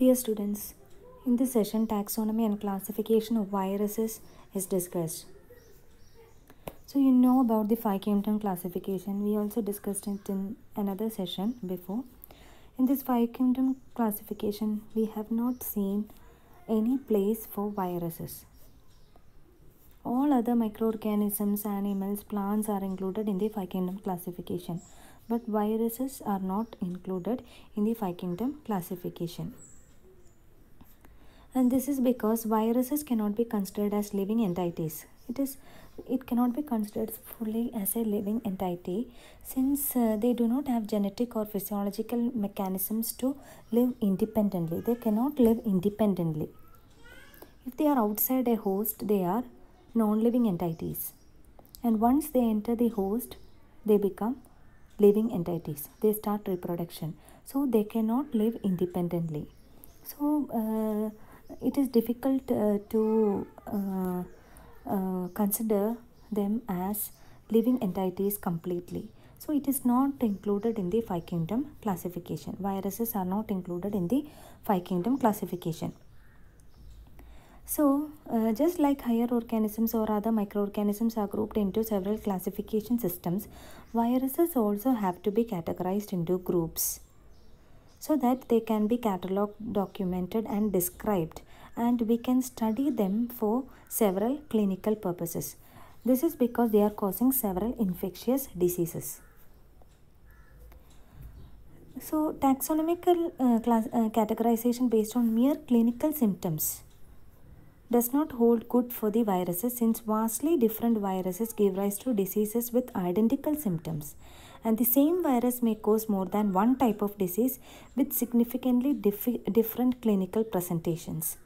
Dear students, in this session taxonomy and classification of viruses is discussed. So you know about the kingdom classification. We also discussed it in another session before. In this kingdom classification, we have not seen any place for viruses. All other microorganisms, animals, plants are included in the kingdom classification. But viruses are not included in the kingdom classification and this is because viruses cannot be considered as living entities it is it cannot be considered fully as a living entity since uh, they do not have genetic or physiological mechanisms to live independently they cannot live independently if they are outside a host they are non-living entities and once they enter the host they become living entities they start reproduction so they cannot live independently so uh, it is difficult uh, to uh, uh, consider them as living entities completely. So it is not included in the five kingdom classification. Viruses are not included in the five kingdom classification. So uh, just like higher organisms or other microorganisms are grouped into several classification systems, viruses also have to be categorized into groups so that they can be catalogued, documented and described and we can study them for several clinical purposes. This is because they are causing several infectious diseases. So taxonomical uh, class, uh, categorization based on mere clinical symptoms does not hold good for the viruses since vastly different viruses give rise to diseases with identical symptoms and the same virus may cause more than one type of disease with significantly different clinical presentations.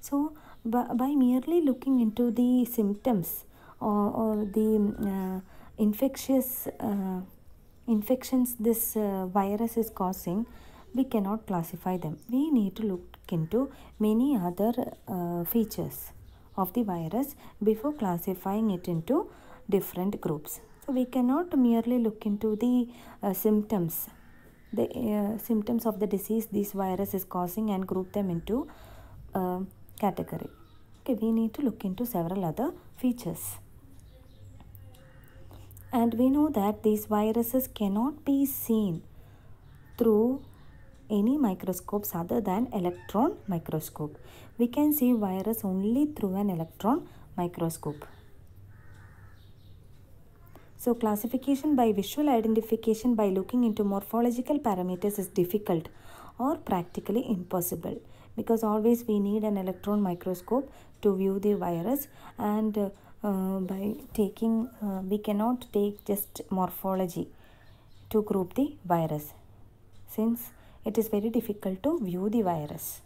So, by merely looking into the symptoms or, or the uh, infectious uh, infections this uh, virus is causing, we cannot classify them. We need to look into many other uh, features of the virus before classifying it into different groups we cannot merely look into the uh, symptoms the uh, symptoms of the disease this virus is causing and group them into uh, category okay we need to look into several other features and we know that these viruses cannot be seen through any microscopes other than electron microscope we can see virus only through an electron microscope so classification by visual identification by looking into morphological parameters is difficult or practically impossible because always we need an electron microscope to view the virus and uh, uh, by taking uh, we cannot take just morphology to group the virus since it is very difficult to view the virus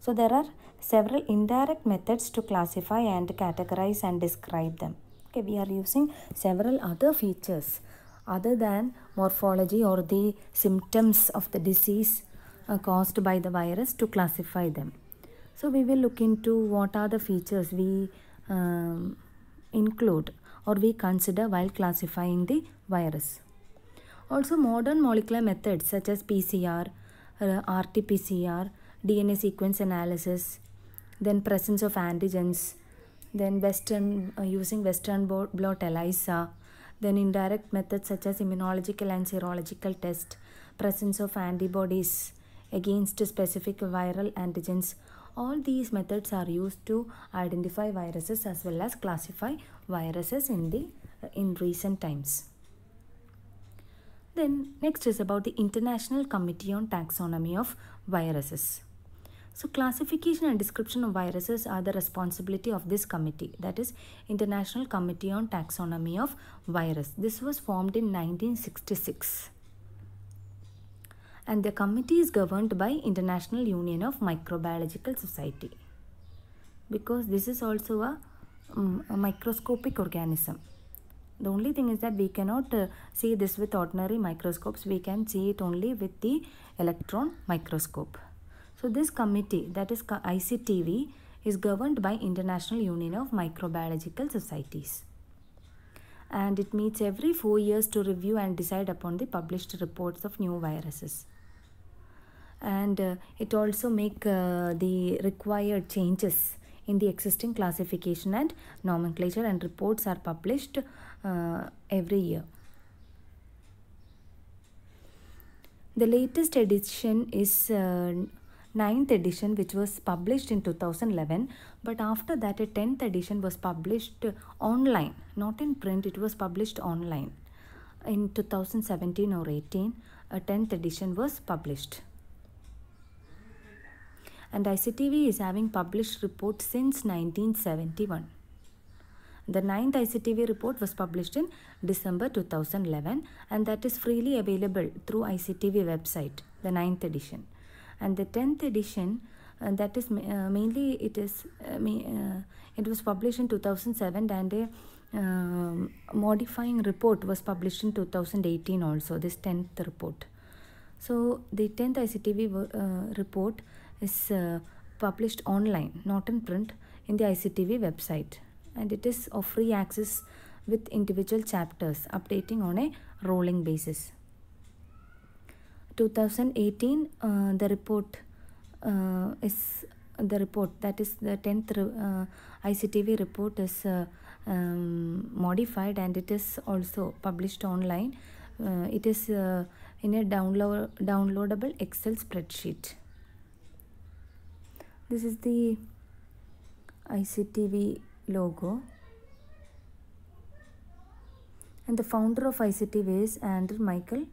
so there are several indirect methods to classify and categorize and describe them. Okay, we are using several other features other than morphology or the symptoms of the disease uh, caused by the virus to classify them. So we will look into what are the features we um, include or we consider while classifying the virus. Also modern molecular methods such as PCR, uh, RT-PCR, DNA sequence analysis, then presence of antigens, then Western uh, using Western blot ELISA, then indirect methods such as immunological and serological test, presence of antibodies against specific viral antigens. All these methods are used to identify viruses as well as classify viruses in the uh, in recent times. Then next is about the International Committee on Taxonomy of Viruses. So classification and description of viruses are the responsibility of this committee that is International Committee on Taxonomy of Virus. This was formed in 1966 and the committee is governed by International Union of Microbiological Society because this is also a, um, a microscopic organism. The only thing is that we cannot uh, see this with ordinary microscopes. We can see it only with the electron microscope. So this committee, that is ICTV, is governed by International Union of Microbiological Societies. And it meets every four years to review and decide upon the published reports of new viruses. And uh, it also make uh, the required changes in the existing classification and nomenclature and reports are published uh, every year. The latest edition is uh, ninth edition which was published in 2011 but after that a 10th edition was published online not in print it was published online in 2017 or 18 a 10th edition was published and ICTV is having published reports since 1971. The ninth ICTV report was published in December 2011 and that is freely available through ICTV website, the ninth edition and the 10th edition uh, that is uh, mainly it is uh, uh it was published in 2007 and a um, modifying report was published in 2018 also this 10th report so the 10th ictv uh, report is uh, published online not in print in the ictv website and it is of free access with individual chapters updating on a rolling basis 2018 uh, the report uh, is the report that is the 10th uh, ICTV report is uh, um, modified and it is also published online uh, it is uh, in a download downloadable excel spreadsheet this is the ICTV logo and the founder of ICTV is Andrew Michael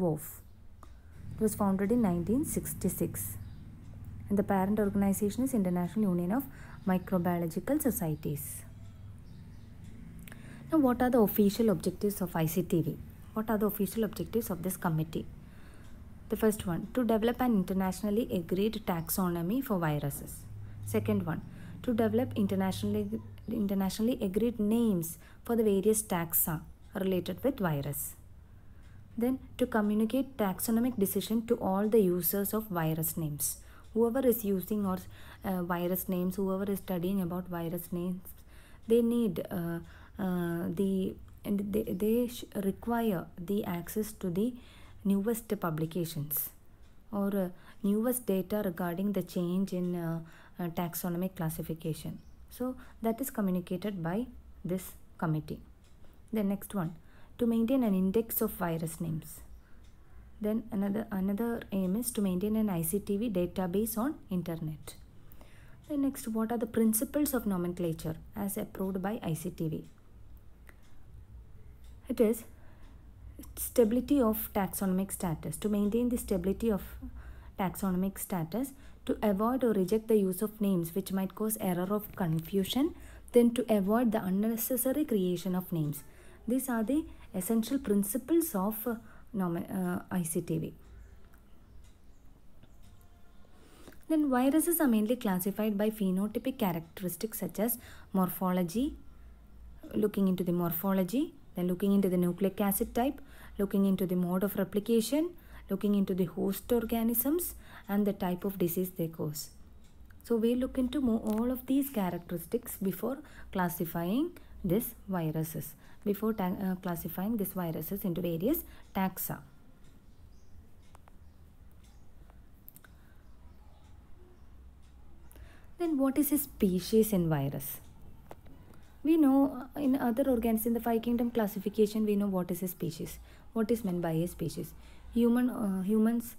Wolf it was founded in 1966. And the parent organization is International Union of Microbiological Societies. Now, what are the official objectives of ICTV? What are the official objectives of this committee? The first one, to develop an internationally agreed taxonomy for viruses. Second one, to develop internationally, internationally agreed names for the various taxa related with virus. Then to communicate taxonomic decision to all the users of virus names. Whoever is using or uh, virus names, whoever is studying about virus names, they need uh, uh, the and they, they require the access to the newest publications or uh, newest data regarding the change in uh, uh, taxonomic classification. So that is communicated by this committee. The next one to maintain an index of virus names. Then another, another aim is to maintain an ICTV database on internet. Then next, what are the principles of nomenclature as approved by ICTV? It is stability of taxonomic status. To maintain the stability of taxonomic status, to avoid or reject the use of names which might cause error of confusion, then to avoid the unnecessary creation of names. These are the essential principles of uh, uh, ICTV. Then viruses are mainly classified by phenotypic characteristics such as morphology, looking into the morphology, then looking into the nucleic acid type, looking into the mode of replication, looking into the host organisms and the type of disease they cause. So we look into all of these characteristics before classifying these viruses before uh, classifying these viruses into various taxa. Then what is a species in virus? We know uh, in other organisms in the five kingdom classification we know what is a species. What is meant by a species? Human uh, humans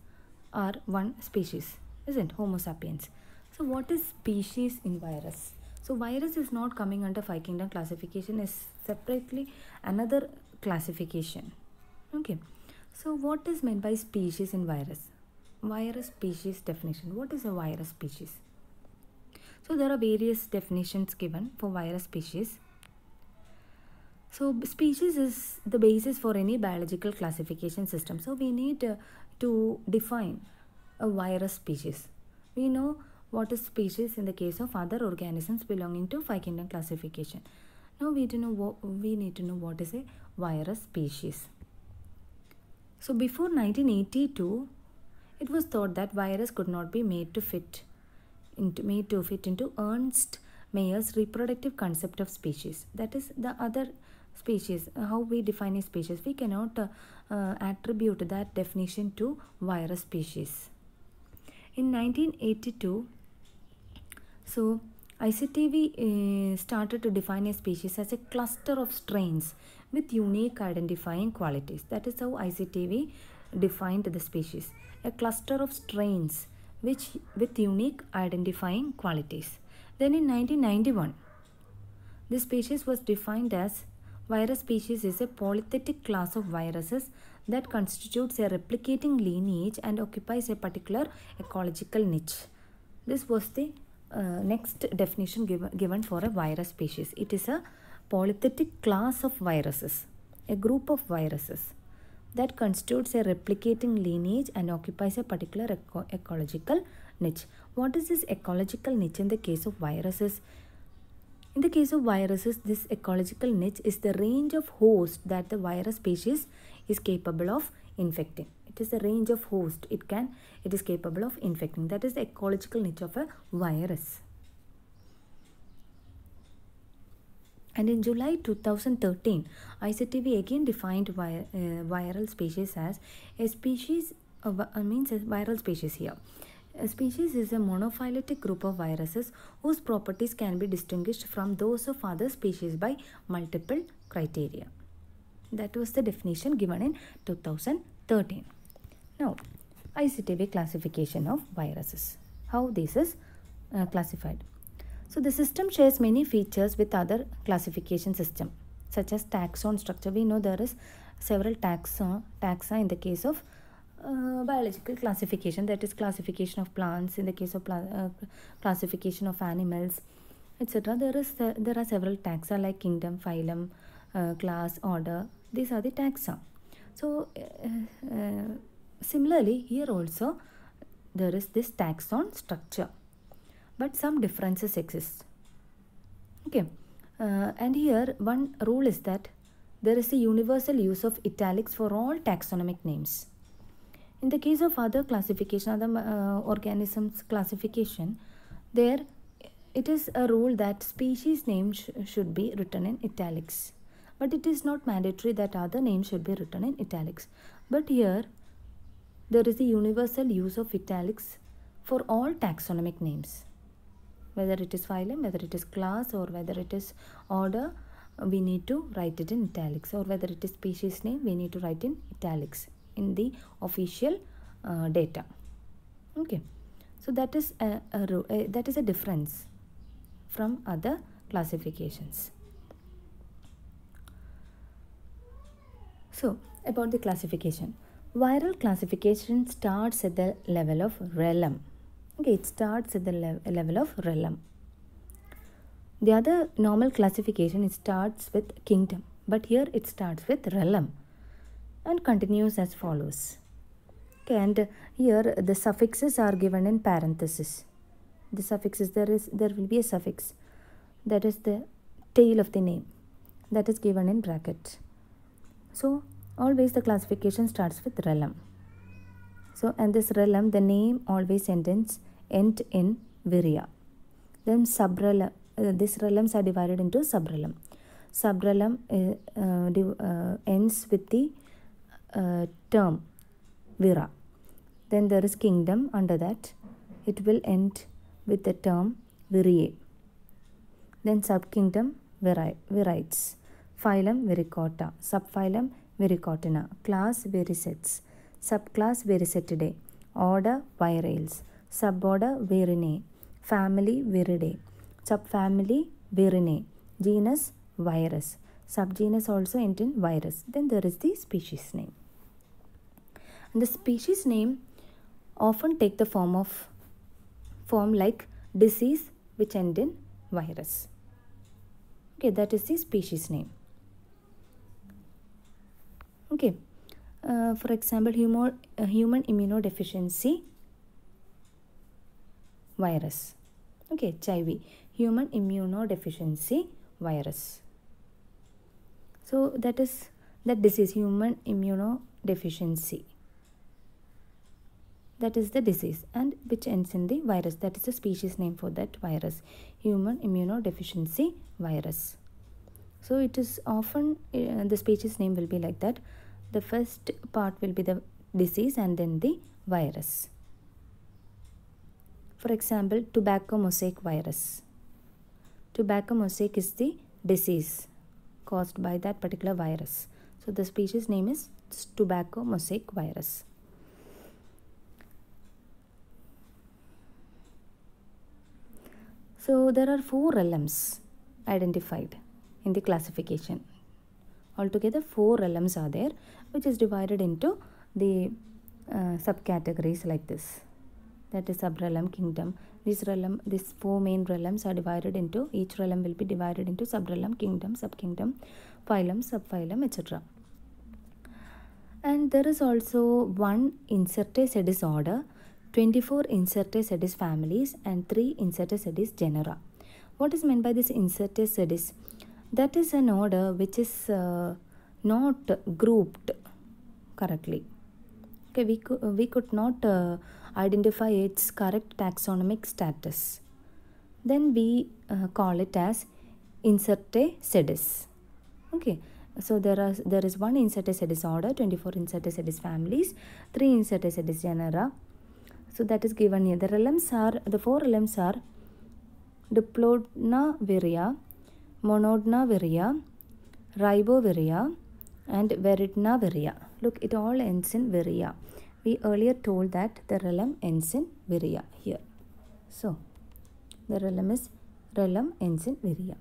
are one species, isn't Homo sapiens. So what is species in virus? So virus is not coming under five kingdom classification is separately another classification. Okay. So what is meant by species in virus? Virus species definition. What is a virus species? So there are various definitions given for virus species. So species is the basis for any biological classification system. So we need uh, to define a virus species. We know what is species in the case of other organisms belonging to five kingdom classification? Now we to know what, we need to know what is a virus species. So before 1982, it was thought that virus could not be made to fit into made to fit into Ernst Mayer's reproductive concept of species. That is the other species how we define a species we cannot uh, uh, attribute that definition to virus species in 1982 so ICTV uh, eh, started to define a species as a cluster of strains with unique identifying qualities. That is how ICTV defined the species. A cluster of strains which with unique identifying qualities. Then in 1991, this species was defined as virus species is a polythetic class of viruses that constitutes a replicating lineage and occupies a particular ecological niche. This was the uh, next definition give, given for a virus species. It is a polythetic class of viruses, a group of viruses that constitutes a replicating lineage and occupies a particular eco ecological niche. What is this ecological niche in the case of viruses? In the case of viruses, this ecological niche is the range of hosts that the virus species is capable of infecting it is a range of host it can it is capable of infecting that is the ecological niche of a virus And in July 2013, ICTV again defined uh, viral species as a species, of, uh, means a viral species here. A species is a monophyletic group of viruses whose properties can be distinguished from those of other species by multiple criteria. That was the definition given in 2013. Now, ICTV classification of viruses. How this is uh, classified. So the system shares many features with other classification system such as taxon structure. We know there is several taxa, taxa in the case of uh, biological classification that is classification of plants in the case of uh, classification of animals etc there is uh, there are several taxa like kingdom phylum uh, class order these are the taxa so uh, uh, Similarly, here also there is this taxon structure, but some differences exist. Okay, uh, and here one rule is that there is a universal use of italics for all taxonomic names. In the case of other classification, other uh, organisms classification, there it is a rule that species name sh should be written in italics. But it is not mandatory that other names should be written in italics. But here there is a universal use of italics for all taxonomic names. Whether it is phylum, whether it is class or whether it is order, we need to write it in italics or whether it is species name, we need to write in italics in the official uh, data. Okay, so that is a, a, a, that is a difference from other classifications. So about the classification. Viral classification starts at the level of realm. Okay, it starts at the le level of realm. The other normal classification it starts with kingdom, but here it starts with realm and continues as follows. Okay, and here the suffixes are given in parentheses. The suffixes there is there will be a suffix that is the tail of the name that is given in bracket. So Always the classification starts with realm, So, and this realm the name always ends, end in viria. Then subrelum, uh, these realms are divided into sub realm. uh, uh, uh, ends with the uh, term vira. Then there is kingdom under that. It will end with the term viriae. Then subkingdom virites. Phylum viricota. Subphylum Viricotina. Class Vericets. Subclass Vericetidae. Order Virales. Suborder Virinae. Family Viridae. Subfamily Virinae. Genus Virus. Subgenus also end in virus. Then there is the species name. And the species name often take the form of form like disease which end in virus. Okay, that is the species name okay uh, for example human, uh, human immunodeficiency virus okay HIV human immunodeficiency virus so that is that disease human immunodeficiency that is the disease and which ends in the virus that is the species name for that virus human immunodeficiency virus so it is often uh, the species name will be like that the first part will be the disease and then the virus. For example, tobacco mosaic virus. Tobacco mosaic is the disease caused by that particular virus. So the species name is tobacco mosaic virus. So there are four realms identified in the classification. Altogether, four LMs are there, which is divided into the uh, subcategories like this. That is subrelum kingdom. This realm, this four main realms are divided into each realm will be divided into subrelum kingdom, subkingdom, phylum, subphylum, etc. And there is also one incertacetes order, 24 incertacetes families, and three incertacetes genera. What is meant by this incertacetes? that is an order which is uh, not grouped correctly okay we could, we could not uh, identify its correct taxonomic status then we uh, call it as incertae sedis okay so there are there is one incertae sedis order 24 incertae sedis families 3 incertae sedis genera so that is given here the realms are the four realms are diplodna viria monodnaviria, riboviria, and viria. Look, it all ends in viria. We earlier told that the realm ends in viria here. So, the realm is realm ends in viria.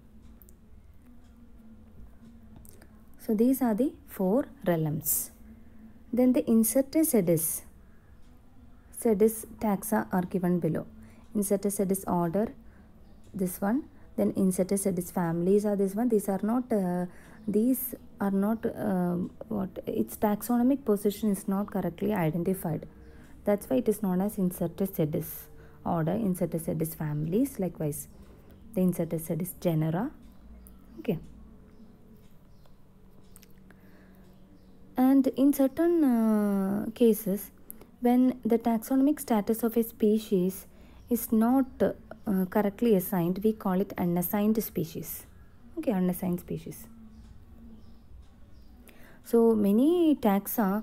So, these are the four realms. Then the incertae sedis. Sedis taxa are given below. Incertae sedis order, this one then insecticides families are this one these are not uh, these are not uh, what its taxonomic position is not correctly identified that's why it is known as insecticides order insecticides families likewise the insecticides genera okay and in certain uh, cases when the taxonomic status of a species is not uh, correctly assigned, we call it unassigned species. Okay, unassigned species. So many taxa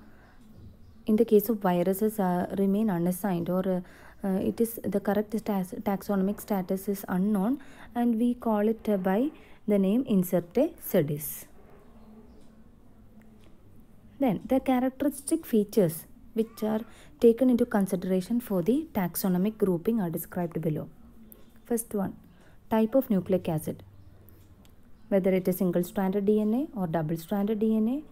in the case of viruses uh, remain unassigned or uh, uh, it is the correct taxonomic status is unknown and we call it by the name inserte sedis. Then the characteristic features which are taken into consideration for the taxonomic grouping are described below. First one, type of nucleic acid. Whether it is single-stranded DNA or double-stranded DNA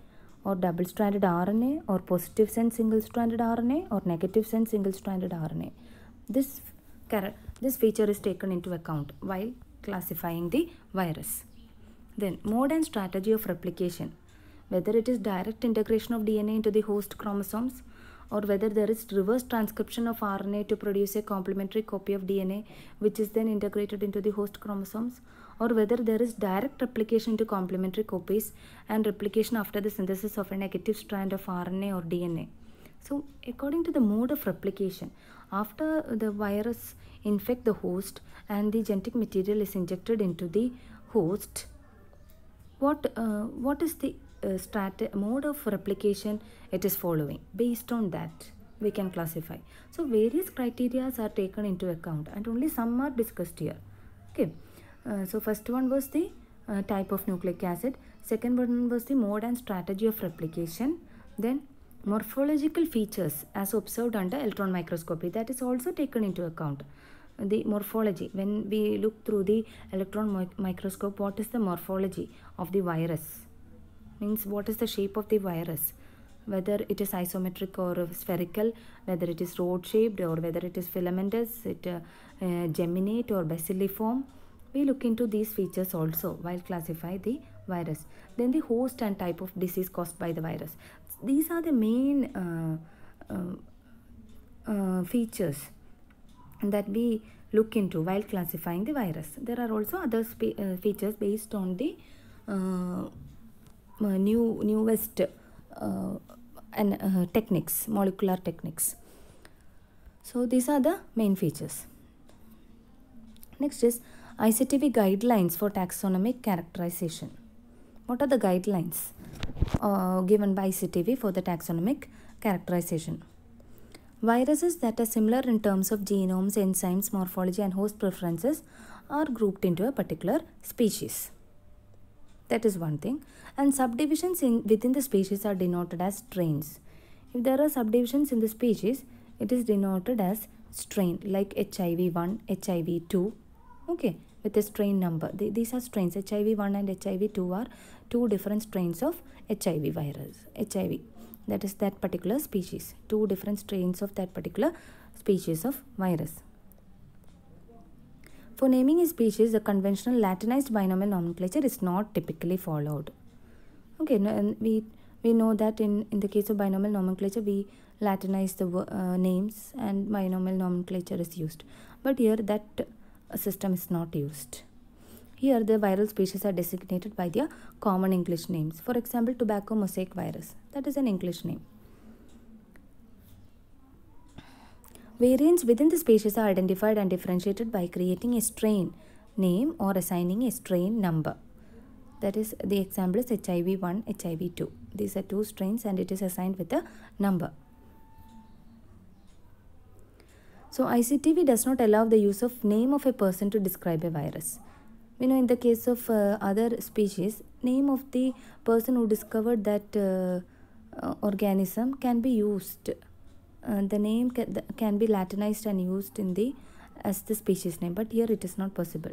or double-stranded RNA or positive sense single-stranded RNA or negative sense single-stranded RNA. This, this feature is taken into account while classifying the virus. Then mode and strategy of replication. Whether it is direct integration of DNA into the host chromosomes or whether there is reverse transcription of RNA to produce a complementary copy of DNA which is then integrated into the host chromosomes or whether there is direct replication into complementary copies and replication after the synthesis of a negative strand of RNA or DNA. So according to the mode of replication, after the virus infect the host and the genetic material is injected into the host, what, uh, what is the uh, strat mode of replication it is following. Based on that, we can classify. So various criterias are taken into account and only some are discussed here. Okay. Uh, so first one was the uh, type of nucleic acid. Second one was the mode and strategy of replication. Then morphological features as observed under electron microscopy that is also taken into account the morphology when we look through the electron microscope what is the morphology of the virus means what is the shape of the virus whether it is isometric or spherical whether it is rod shaped or whether it is filamentous it uh, uh, geminate or basiliform we look into these features also while classify the virus then the host and type of disease caused by the virus these are the main uh, uh, uh features that we look into while classifying the virus there are also other uh, features based on the uh, new newest uh, and uh, techniques molecular techniques so these are the main features next is ictv guidelines for taxonomic characterization what are the guidelines uh, given by ictv for the taxonomic characterization viruses that are similar in terms of genomes enzymes morphology and host preferences are grouped into a particular species that is one thing and subdivisions in, within the species are denoted as strains. If there are subdivisions in the species, it is denoted as strain like HIV1, HIV2, okay, with a strain number. these are strains, HIV1 and HIV2 are two different strains of HIV virus, HIV, that is that particular species, two different strains of that particular species of virus. For naming a species, the conventional Latinized binomial nomenclature is not typically followed. Okay, and we we know that in, in the case of binomial nomenclature, we Latinize the uh, names and binomial nomenclature is used. But here that uh, system is not used. Here the viral species are designated by their common English names. For example, tobacco mosaic virus. That is an English name. Variants within the species are identified and differentiated by creating a strain name or assigning a strain number that is the example is HIV1, HIV2. These are two strains and it is assigned with a number. So ICTV does not allow the use of name of a person to describe a virus. You know, in the case of uh, other species, name of the person who discovered that uh, uh, organism can be used. Uh, the name can, can be Latinized and used in the as the species name, but here it is not possible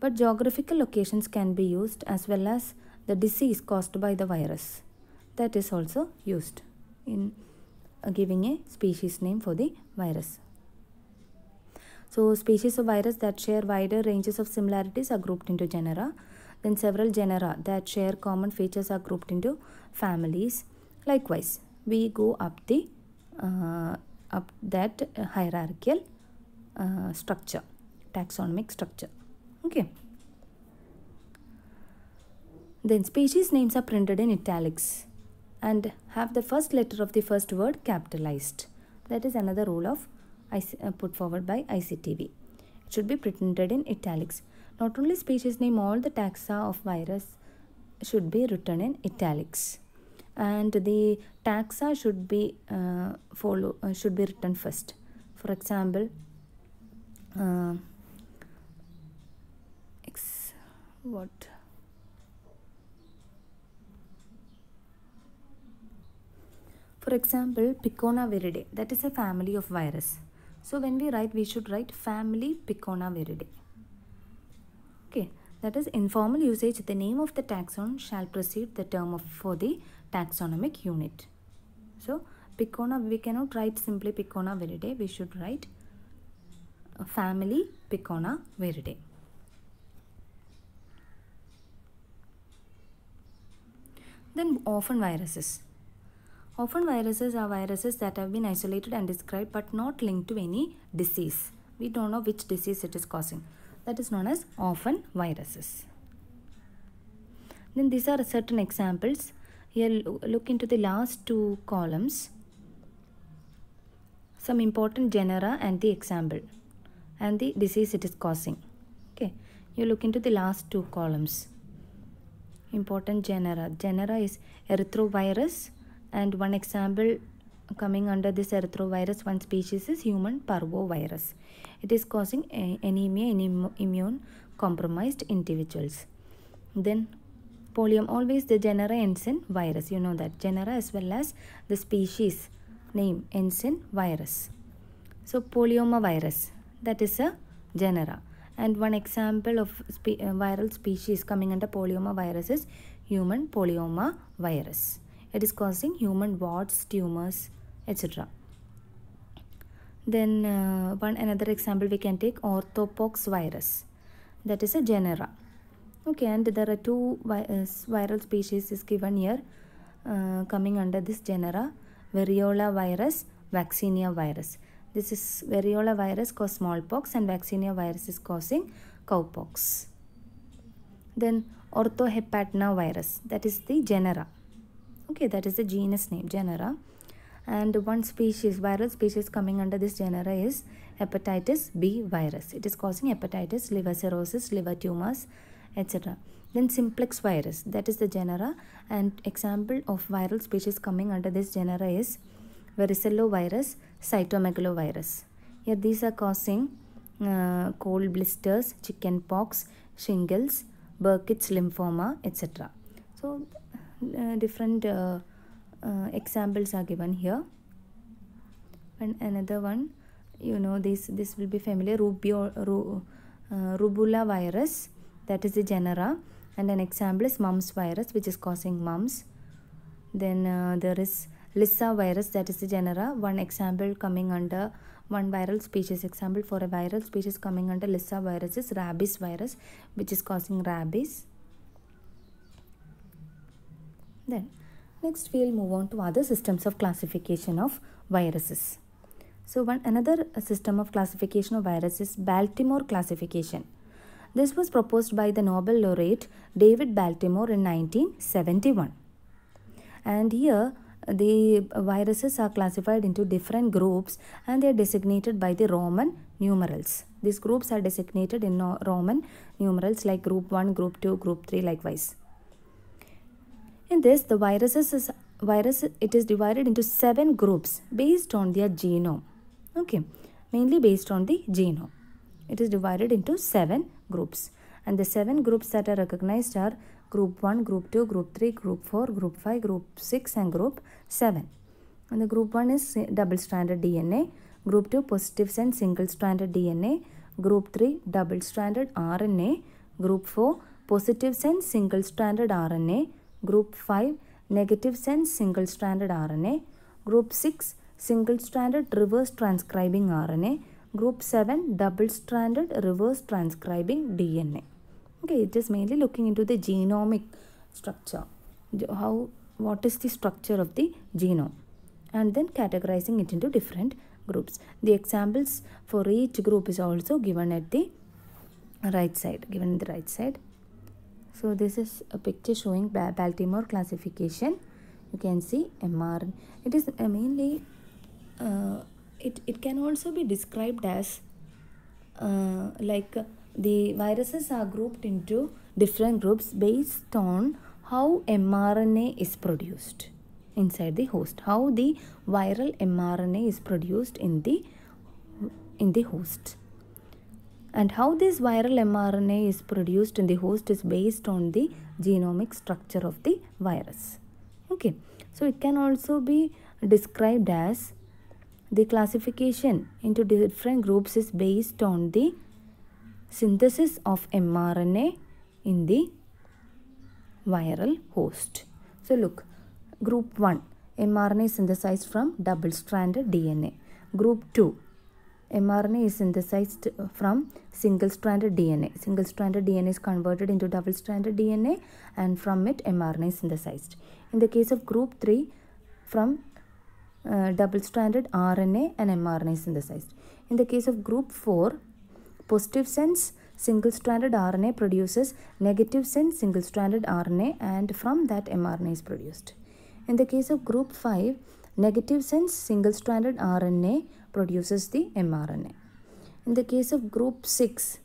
but geographical locations can be used as well as the disease caused by the virus. That is also used in uh, giving a species name for the virus. So species of virus that share wider ranges of similarities are grouped into genera. Then several genera that share common features are grouped into families. Likewise, we go up the uh, up that hierarchical uh, structure, taxonomic structure okay then species names are printed in italics and have the first letter of the first word capitalized that is another rule of uh, put forward by ictv it should be printed in italics not only species name all the taxa of virus should be written in italics and the taxa should be uh, follow uh, should be written first for example uh, what for example picona viridae that is a family of virus so when we write we should write family picona viridae okay that is informal usage the name of the taxon shall precede the term of, for the taxonomic unit so picona we cannot write simply picona viridae we should write uh, family picona viridae Then orphan viruses. Orphan viruses are viruses that have been isolated and described but not linked to any disease. We don't know which disease it is causing. That is known as orphan viruses. Then these are certain examples. Here look into the last two columns. Some important genera and the example and the disease it is causing. Okay, you look into the last two columns important genera. Genera is erythrovirus and one example coming under this erythrovirus one species is human parvovirus. It is causing anemia in immune compromised individuals. Then polium always the genera ends in virus you know that genera as well as the species name ends in virus. So poliomavirus that is a genera and one example of spe uh, viral species coming under polyoma virus is human polyoma virus. It is causing human warts, tumors, etc. Then uh, one another example we can take orthopox virus. That is a genera. Okay, and there are two vi uh, viral species is given here uh, coming under this genera, variola virus, vaccinia virus. This is variola virus cause smallpox and vaccinia virus is causing cowpox. Then orthohepatna virus, that is the genera. Okay, that is the genus name, genera. And one species, viral species coming under this genera is hepatitis B virus. It is causing hepatitis, liver cirrhosis, liver tumors, etc. Then simplex virus, that is the genera. And example of viral species coming under this genera is varicellovirus, cytomegalovirus. Yeah, these are causing uh, cold blisters, chicken pox, shingles, Burkitt's lymphoma, etc. So, uh, different uh, uh, examples are given here. And another one, you know, this this will be familiar, rubio, ru, uh, rubula virus, that is the genera. And an example is mumps virus, which is causing mumps. Then uh, there is Lissa virus, that is the genera. One example coming under one viral species example for a viral species coming under Lissa virus is rabies virus, which is causing rabies. Then next we'll move on to other systems of classification of viruses. So one another uh, system of classification of viruses is Baltimore classification. This was proposed by the Nobel laureate David Baltimore in 1971. And here the viruses are classified into different groups and they are designated by the Roman numerals. These groups are designated in Roman numerals like group 1, group 2, group 3 likewise. In this, the viruses is, virus, it is divided into 7 groups based on their genome. Okay, mainly based on the genome. It is divided into 7 groups. And the 7 groups that are recognized are group 1, group 2, group 3, group 4, group 5, group 6 and group 7. And the group 1 is double-stranded DNA, group 2 positives and single-stranded DNA, group 3 double-stranded RNA, group 4 positives and single-stranded RNA, group 5 negatives and single-stranded RNA, group 6 single-stranded reverse transcribing RNA, group 7 double-stranded reverse transcribing DNA. okay it is mainly looking into the genomic structure how what is the structure of the genome and then categorizing it into different groups the examples for each group is also given at the right side given the right side so this is a picture showing baltimore classification you can see mr it is uh, mainly uh, it, it can also be described as uh, like the viruses are grouped into different groups based on how mRNA is produced inside the host how the viral mRNA is produced in the in the host and how this viral mRNA is produced in the host is based on the genomic structure of the virus okay so it can also be described as the classification into different groups is based on the synthesis of mRNA in the viral host. So look, group 1, mRNA is synthesized from double-stranded DNA. Group 2, mRNA is synthesized from single-stranded DNA. Single-stranded DNA is converted into double-stranded DNA and from it mRNA is synthesized. In the case of group 3, from uh, double-stranded RNA and mRNA is synthesized. In the case of group 4, Positive sense single-stranded RNA produces negative sense single-stranded RNA and from that mRNA is produced. In the case of group 5, negative sense single-stranded RNA produces the mRNA. In the case of group 6,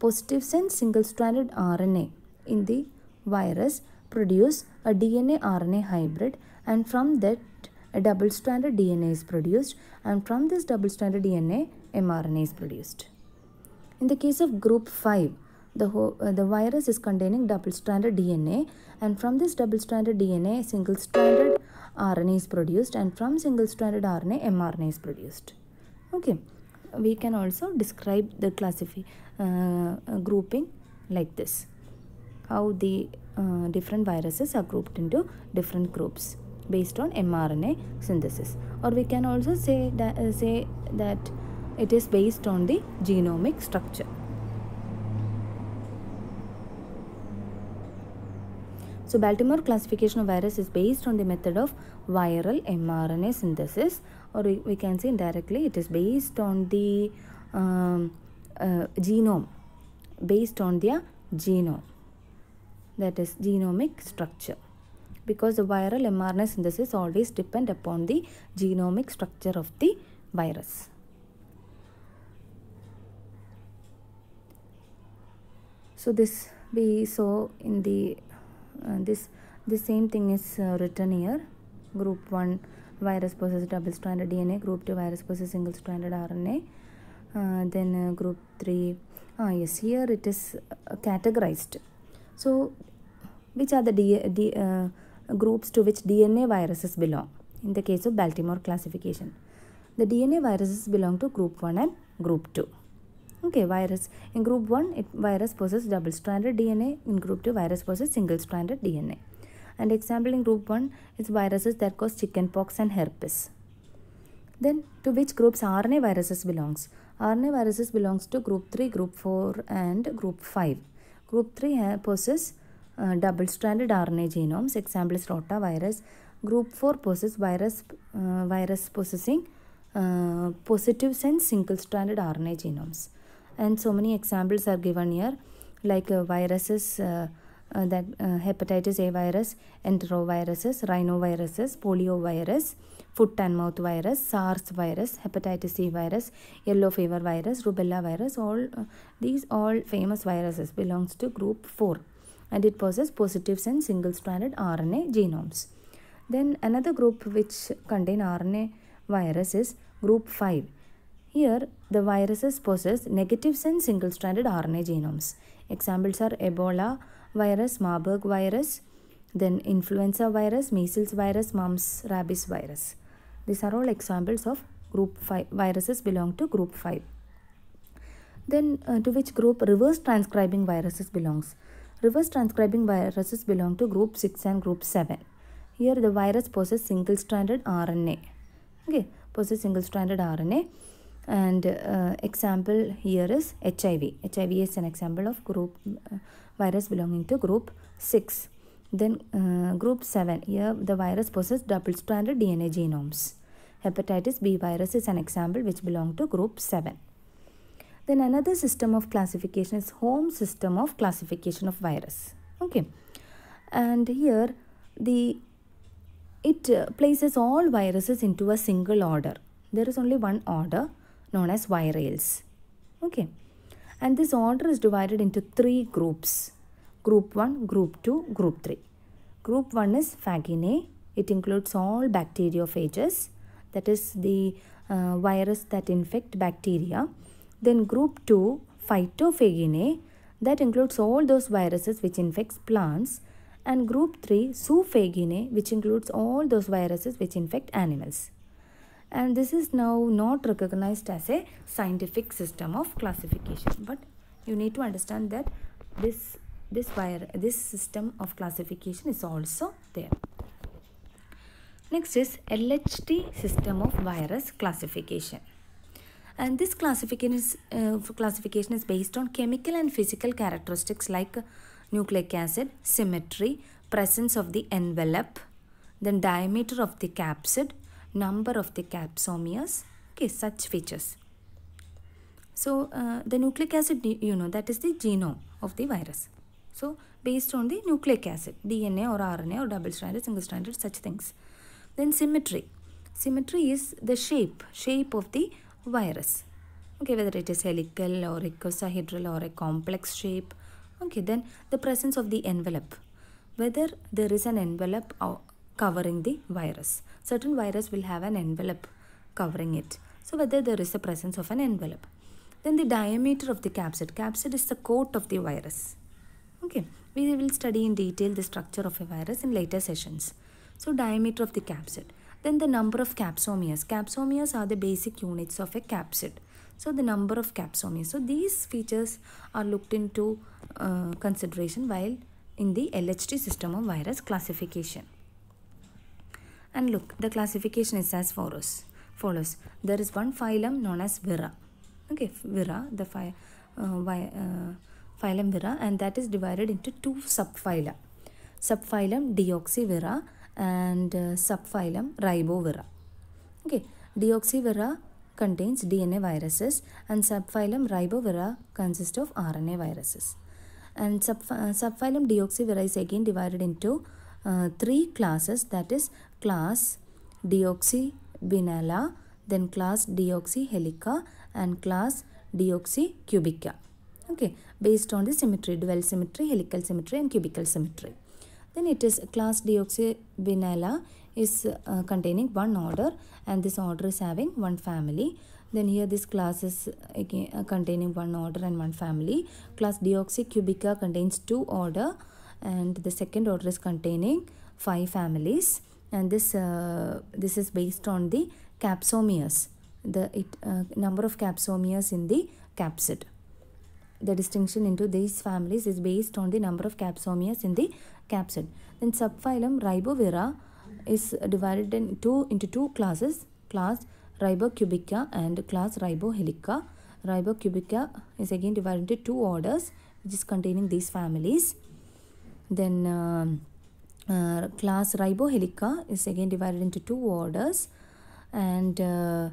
positive sense single-stranded RNA in the virus produce a DNA-RNA hybrid and from that a double-stranded DNA is produced and from this double-stranded DNA, mRNA is produced. In the case of group 5, the, uh, the virus is containing double-stranded DNA and from this double-stranded DNA, single-stranded RNA is produced and from single-stranded RNA, mRNA is produced. Okay, we can also describe the classify uh, uh, grouping like this. How the uh, different viruses are grouped into different groups based on mRNA synthesis. Or we can also say that, uh, say that it is based on the genomic structure. So Baltimore classification of virus is based on the method of viral mRNA synthesis or we can say indirectly it is based on the um, uh, genome, based on their genome that is genomic structure because the viral mRNA synthesis always depend upon the genomic structure of the virus. so this we saw in the uh, this the same thing is uh, written here group 1 virus possesses double stranded dna group 2 virus possesses single stranded rna uh, then uh, group 3 ah yes here it is uh, categorized so which are the D, D, uh, groups to which dna viruses belong in the case of baltimore classification the dna viruses belong to group 1 and group 2 Okay, virus. In group 1, it, virus possesses double-stranded DNA. In group 2, virus possesses single-stranded DNA. And example in group 1 is viruses that cause chickenpox and herpes. Then to which groups RNA viruses belongs? RNA viruses belongs to group 3, group 4 and group 5. Group 3 uh, possesses uh, double-stranded RNA genomes. Example is rotavirus. Group 4 possesses virus, uh, virus possessing uh, positive sense single-stranded RNA genomes and so many examples are given here like uh, viruses uh, uh, that uh, hepatitis A virus, enteroviruses, rhinoviruses, poliovirus, foot and mouth virus, SARS virus, hepatitis C virus, yellow fever virus, rubella virus all uh, these all famous viruses belongs to group 4 and it possesses positives and single stranded RNA genomes. Then another group which contain RNA virus is group 5 here, the viruses possess negative sense single-stranded RNA genomes. Examples are Ebola virus, Marburg virus, then influenza virus, measles virus, mumps, rabies virus. These are all examples of group 5 viruses belong to group 5. Then uh, to which group reverse transcribing viruses belongs? Reverse transcribing viruses belong to group 6 and group 7. Here the virus possesses single-stranded RNA. Okay, possesses single-stranded RNA and uh, example here is HIV. HIV is an example of group uh, virus belonging to group 6. Then uh, group 7, here the virus possesses double-stranded DNA genomes. Hepatitis B virus is an example which belong to group 7. Then another system of classification is home system of classification of virus. Okay. And here the it uh, places all viruses into a single order. There is only one order known as virales. Okay. And this order is divided into three groups. Group 1, Group 2, Group 3. Group 1 is Faginae. It includes all bacteriophages. That is the uh, virus that infect bacteria. Then group 2, Phytophaginae. That includes all those viruses which infects plants. And group 3, Zoophaginae, which includes all those viruses which infect animals and this is now not recognized as a scientific system of classification but you need to understand that this this wire this system of classification is also there next is lht system of virus classification and this classification is uh, classification is based on chemical and physical characteristics like nucleic acid symmetry presence of the envelope then diameter of the capsid number of the capsomeres, okay, such features. So uh, the nucleic acid, you know, that is the genome of the virus. So based on the nucleic acid, DNA or RNA or double-stranded, single-stranded, such things. Then symmetry. Symmetry is the shape, shape of the virus. Okay, whether it is helical or icosahedral or a complex shape. Okay, then the presence of the envelope. Whether there is an envelope uh, covering the virus certain virus will have an envelope covering it. So whether there is a presence of an envelope. Then the diameter of the capsid. Capsid is the coat of the virus. Okay, we will study in detail the structure of a virus in later sessions. So diameter of the capsid. Then the number of capsomeres. Capsomeres are the basic units of a capsid. So the number of capsomeres. So these features are looked into uh, consideration while in the LHT system of virus classification. And look, the classification is as follows. follows. There is one phylum known as Vira. Okay, Vira, the phy, uh, by, uh, phylum Vira and that is divided into two subphyla. Subphylum Deoxyvira and uh, subphylum Ribovira. Okay, Deoxyvira contains DNA viruses and subphylum Ribovira consists of RNA viruses. And sub, uh, subphylum Deoxyvira is again divided into uh, three classes that is class deoxybinella, then class deoxyhelica and class deoxycubica. Okay, based on the symmetry, dual symmetry, helical symmetry and cubical symmetry. Then it is class deoxybinella is uh, containing one order and this order is having one family then here this class is again, uh, containing one order and one family class deoxycubica contains two order and the second order is containing five families and this uh, this is based on the capsomeres the it, uh, number of capsomeres in the capsid the distinction into these families is based on the number of capsomeres in the capsid then subphylum ribovira is divided in two, into two classes class ribocubica and class ribohelica ribocubica is again divided into two orders which is containing these families then uh, uh, class ribohelica is again divided into two orders and uh,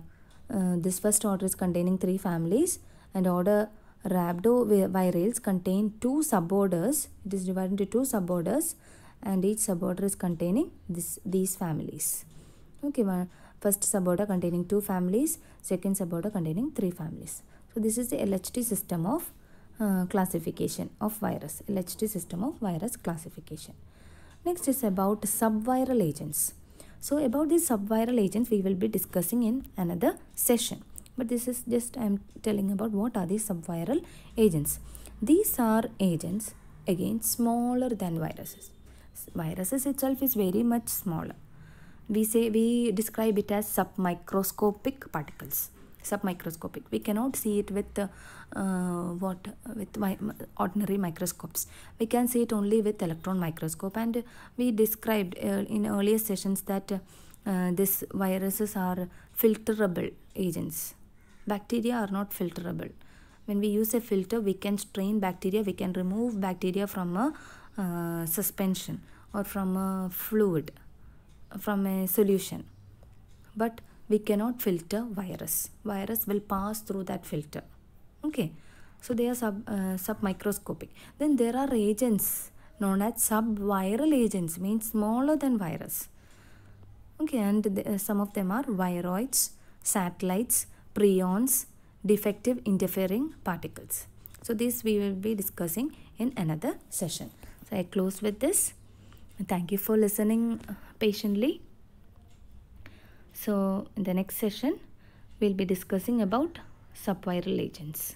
uh, this first order is containing three families and order rhabdovirales contain two suborders it is divided into two suborders and each suborder is containing this these families okay first suborder containing two families second suborder containing three families so this is the lht system of uh, classification of virus lht system of virus classification Next is about subviral agents. So about these subviral agents we will be discussing in another session. But this is just I am telling about what are these subviral agents. These are agents again smaller than viruses. Viruses itself is very much smaller. We say we describe it as submicroscopic particles submicroscopic we cannot see it with uh, what with my ordinary microscopes we can see it only with electron microscope and we described uh, in earlier sessions that uh, these viruses are filterable agents bacteria are not filterable when we use a filter we can strain bacteria we can remove bacteria from a uh, suspension or from a fluid from a solution but we cannot filter virus. Virus will pass through that filter. Okay, so they are sub, uh, microscopic. Then there are agents known as sub viral agents, means smaller than virus. Okay, and the, uh, some of them are viroids, satellites, prions, defective interfering particles. So this we will be discussing in another session. So I close with this. Thank you for listening patiently. So in the next session, we'll be discussing about subviral agents.